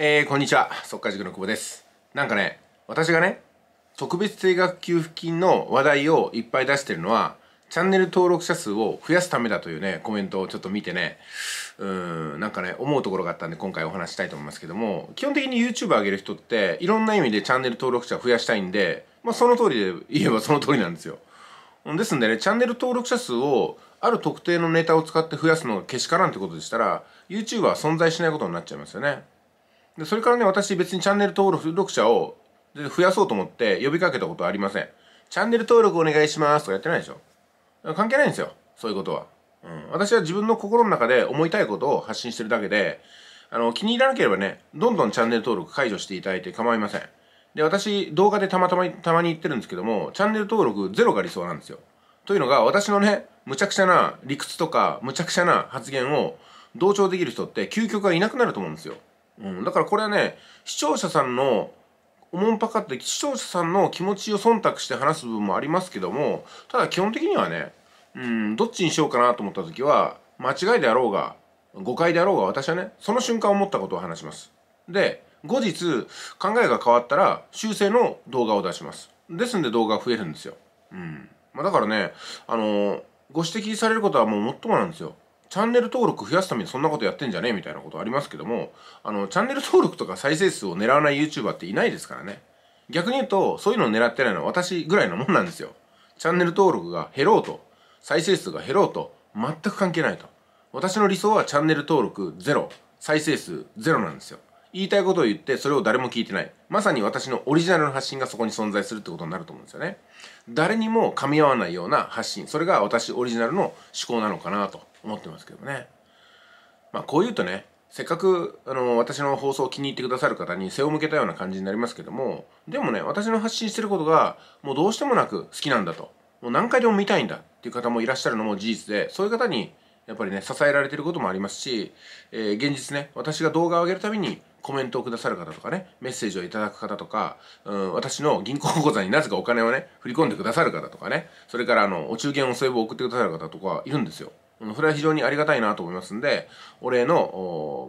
えー、こんにちは。速稼塾の久保です。なんかね、私がね、特別定額給付金の話題をいっぱい出してるのは、チャンネル登録者数を増やすためだというね、コメントをちょっと見てね、うん、なんかね、思うところがあったんで今回お話したいと思いますけども、基本的に YouTube 上げる人って、いろんな意味でチャンネル登録者増やしたいんで、まあその通りで言えばその通りなんですよ。ですんでね、チャンネル登録者数をある特定のネタを使って増やすのがけしからんってことでしたら、YouTuber は存在しないことになっちゃいますよね。でそれからね私別にチャンネル登録者を増やそうと思って呼びかけたことはありませんチャンネル登録お願いしますとかやってないでしょ関係ないんですよそういうことは、うん、私は自分の心の中で思いたいことを発信してるだけであの気に入らなければねどんどんチャンネル登録解除していただいて構いませんで私動画でたまたまたまに言ってるんですけどもチャンネル登録ゼロが理想なんですよというのが私のねむちゃくちゃな理屈とかむちゃくちゃな発言を同調できる人って究極はいなくなると思うんですようん、だからこれはね視聴者さんのおもんぱかって視聴者さんの気持ちを忖度して話す部分もありますけどもただ基本的にはね、うん、どっちにしようかなと思った時は間違いであろうが誤解であろうが私はねその瞬間思ったことを話しますで後日考えが変わったら修正の動画を出しますですんで動画が増えるんですよ、うんまあ、だからねあのー、ご指摘されることはもうもっともなんですよチャンネル登録増やすためにそんなことやってんじゃねえみたいなことありますけども、あの、チャンネル登録とか再生数を狙わない YouTuber っていないですからね。逆に言うと、そういうのを狙ってないのは私ぐらいのもんなんですよ。チャンネル登録が減ろうと、再生数が減ろうと、全く関係ないと。私の理想はチャンネル登録ゼロ、再生数ゼロなんですよ。言いたいことを言ってそれを誰も聞いてないまさに私のオリジナルの発信がそこに存在するってことになると思うんですよね誰にも噛み合わないような発信それが私オリジナルの思考なのかなと思ってますけどねまあこう言うとねせっかくあの私の放送を気に入ってくださる方に背を向けたような感じになりますけどもでもね私の発信してることがもうどうしてもなく好きなんだともう何回でも見たいんだっていう方もいらっしゃるのも事実でそういう方にやっぱりね支えられてることもありますし、えー、現実ね私が動画を上げるたびにコメントをくださる方とかね、メッセージをいただく方とか、うん、私の銀行口座になぜかお金をね、振り込んでくださる方とかね、それからあの、お中元お歳暮を送ってくださる方とかいるんですよ。それは非常にありがたいなと思いますんで、お礼の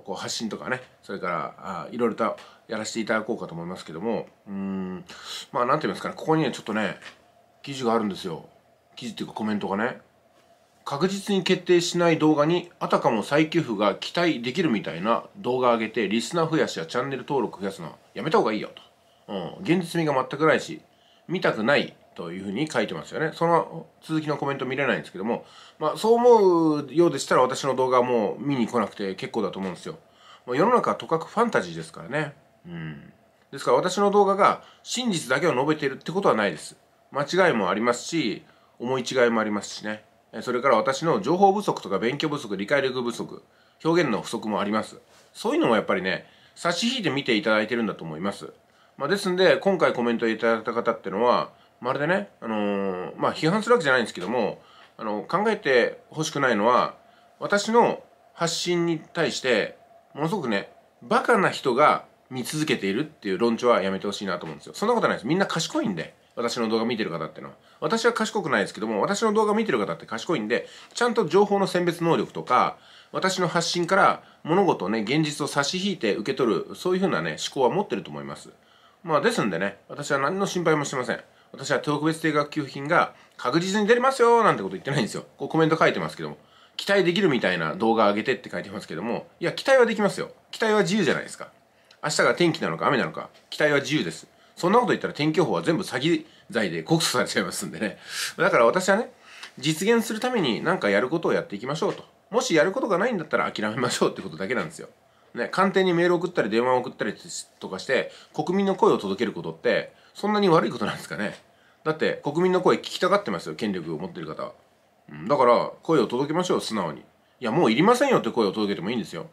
こう発信とかね、それからあいろいろとやらせていただこうかと思いますけども、うん、まあなんて言いますかね、ここにね、ちょっとね、記事があるんですよ。記事っていうかコメントがね。確実に決定しない動画にあたかも再給付が期待できるみたいな動画上げてリスナー増やしやチャンネル登録増やすのはやめた方がいいよと、うん、現実味が全くないし見たくないというふうに書いてますよねその続きのコメント見れないんですけども、まあ、そう思うようでしたら私の動画はもう見に来なくて結構だと思うんですよ世の中はとかくファンタジーですからねうんですから私の動画が真実だけを述べているってことはないです間違いもありますし思い違いもありますしねそれから私の情報不足とか勉強不足理解力不足表現の不足もありますそういうのもやっぱりね差し引いて見ていただいてるんだと思います、まあ、ですんで今回コメントいただいた方ってのはまるでね、あのー、まあ、批判するわけじゃないんですけども、あのー、考えてほしくないのは私の発信に対してものすごくねバカな人が見続けているっていう論調はやめてほしいなと思うんですよそんなことないですみんな賢いんで私の動画見てる方ってのは。私は賢くないですけども、私の動画見てる方って賢いんで、ちゃんと情報の選別能力とか、私の発信から物事をね、現実を差し引いて受け取る、そういうふうなね、思考は持ってると思います。まあ、ですんでね、私は何の心配もしてません。私は特別定額給付金が確実に出れますよなんてこと言ってないんですよ。こうコメント書いてますけども。期待できるみたいな動画上げてって書いてますけども、いや、期待はできますよ。期待は自由じゃないですか。明日が天気なのか雨なのか、期待は自由です。そんなこと言ったら天気予報は全部詐欺罪で告訴されちゃいますんでね。だから私はね、実現するために何かやることをやっていきましょうと。もしやることがないんだったら諦めましょうってことだけなんですよ。ね、官邸にメール送ったり電話を送ったりとかして、国民の声を届けることって、そんなに悪いことなんですかね。だって、国民の声聞きたがってますよ、権力を持ってる方は。うん、だから、声を届けましょう、素直に。いや、もういりませんよって声を届けてもいいんですよ。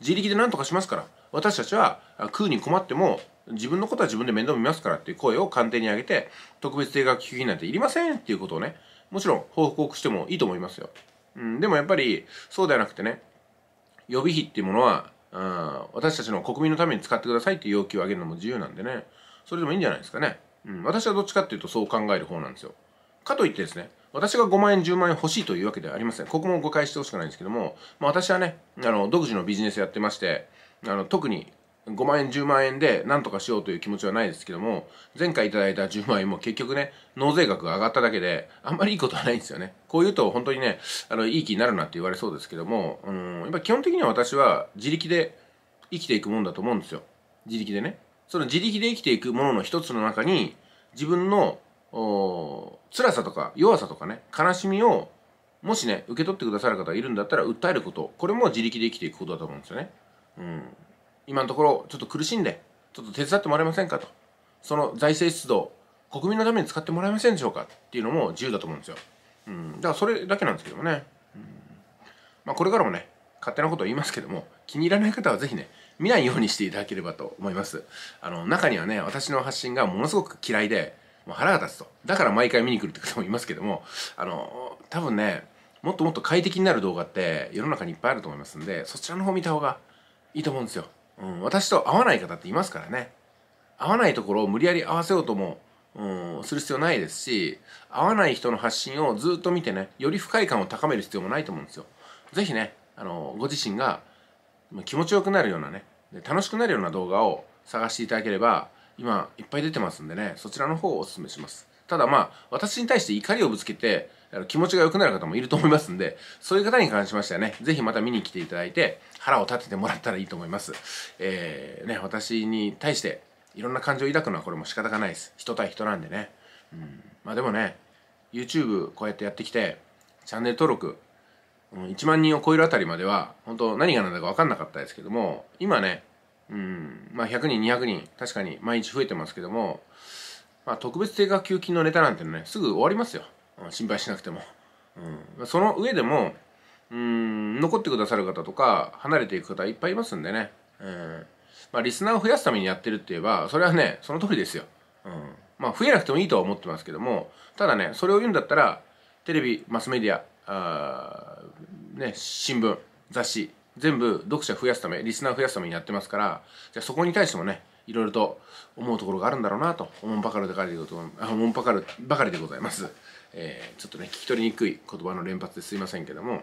自力で何とかしますから。私たちは、空に困っても、自分のことは自分で面倒見ますからっていう声を官邸に上げて、特別定額給付金なんていりませんっていうことをね、もちろん報告してもいいと思いますよ。うん、でもやっぱり、そうではなくてね、予備費っていうものは、うん、私たちの国民のために使ってくださいっていう要求を上げるのも自由なんでね、それでもいいんじゃないですかね。うん、私はどっちかっていうとそう考える方なんですよ。かといってですね、私が5万円、10万円欲しいというわけではありません。ここも誤解してほしくないんですけども、まあ、私はね、あの、独自のビジネスやってまして、あの、特に5万円10万円で何とかしようという気持ちはないですけども前回いただいた10万円も結局ね納税額が上がっただけであんまりいいことはないんですよねこういうと本当にねあのいい気になるなって言われそうですけどもうんやっぱ基本的には私は自力で生きていくもんだと思うんですよ自力でねその自力で生きていくものの一つの中に自分の辛さとか弱さとかね悲しみをもしね受け取ってくださる方がいるんだったら訴えることこれも自力で生きていくことだと思うんですよねうん今のところちょっと苦しんで、ちょっと手伝ってもらえませんかと。その財政出動、国民のために使ってもらえませんでしょうかっていうのも自由だと思うんですよ。うん。だからそれだけなんですけどもね。うん、まあこれからもね、勝手なことを言いますけども、気に入らない方はぜひね、見ないようにしていただければと思います。あの、中にはね、私の発信がものすごく嫌いで、もう腹が立つと。だから毎回見に来るって方もいますけども、あの、多分ね、もっともっと快適になる動画って世の中にいっぱいあると思いますんで、そちらの方見た方がいいと思うんですよ。うん、私と合わない方っていますからね合わないところを無理やり合わせようとも、うん、する必要ないですし合わない人の発信をずっと見てねより不快感を高める必要もないと思うんですよ。是非ねあのご自身が気持ちよくなるようなね楽しくなるような動画を探していただければ今いっぱい出てますんでねそちらの方をおすすめします。ただまあ、私に対して怒りをぶつけて、気持ちが良くなる方もいると思いますんで、そういう方に関しましてはね、ぜひまた見に来ていただいて、腹を立ててもらったらいいと思います。えー、ね、私に対して、いろんな感情を抱くのはこれも仕方がないです。人対人なんでね。うん。まあでもね、YouTube こうやってやってきて、チャンネル登録、1万人を超えるあたりまでは、本当何が何だか分かんなかったですけども、今ね、うん、まあ100人、200人、確かに毎日増えてますけども、まあ、特別定額給付金のネタなんてねすぐ終わりますよ心配しなくても、うん、その上でもうん残ってくださる方とか離れていく方いっぱいいますんでね、うんまあ、リスナーを増やすためにやってるって言えばそれはねその通りですよ、うん、まあ増えなくてもいいとは思ってますけどもただねそれを言うんだったらテレビマスメディアあね新聞雑誌全部読者増やすためリスナー増やすためにやってますからじゃあそこに対してもねいろいろと思うところがあるんだろうなと思うばかりでございます、えちょっとね聞き取りにくい言葉の連発ですいませんけども、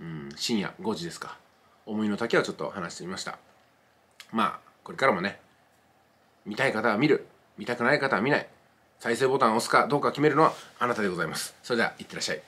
うん、深夜5時ですか思いの丈をちょっと話してみましたまあこれからもね見たい方は見る見たくない方は見ない再生ボタンを押すかどうか決めるのはあなたでございますそれではいってらっしゃい